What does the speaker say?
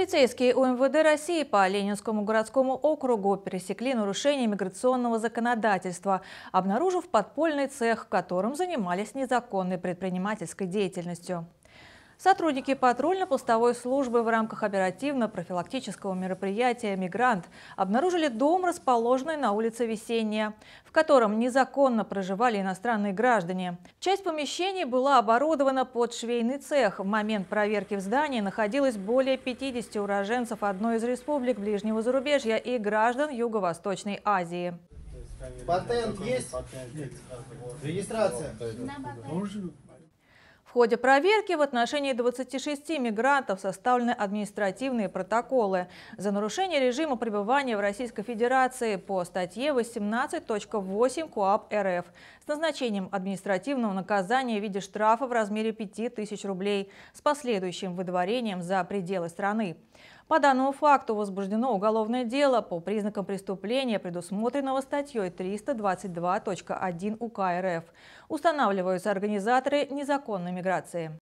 Полицейские УМВД России по Ленинскому городскому округу пересекли нарушение миграционного законодательства, обнаружив подпольный цех, которым занимались незаконной предпринимательской деятельностью. Сотрудники патрульно-постовой службы в рамках оперативно-профилактического мероприятия «Мигрант» обнаружили дом, расположенный на улице Весенняя, в котором незаконно проживали иностранные граждане. Часть помещений была оборудована под швейный цех. В момент проверки в здании находилось более 50 уроженцев одной из республик ближнего зарубежья и граждан Юго-Восточной Азии. Патент есть? Регистрация? На в ходе проверки в отношении 26 мигрантов составлены административные протоколы за нарушение режима пребывания в Российской Федерации по статье 18.8 КОАП РФ с назначением административного наказания в виде штрафа в размере 5000 рублей с последующим выдворением за пределы страны. По данному факту возбуждено уголовное дело по признакам преступления, предусмотренного статьей 322.1 УК РФ. Устанавливаются организаторы незаконной миграции.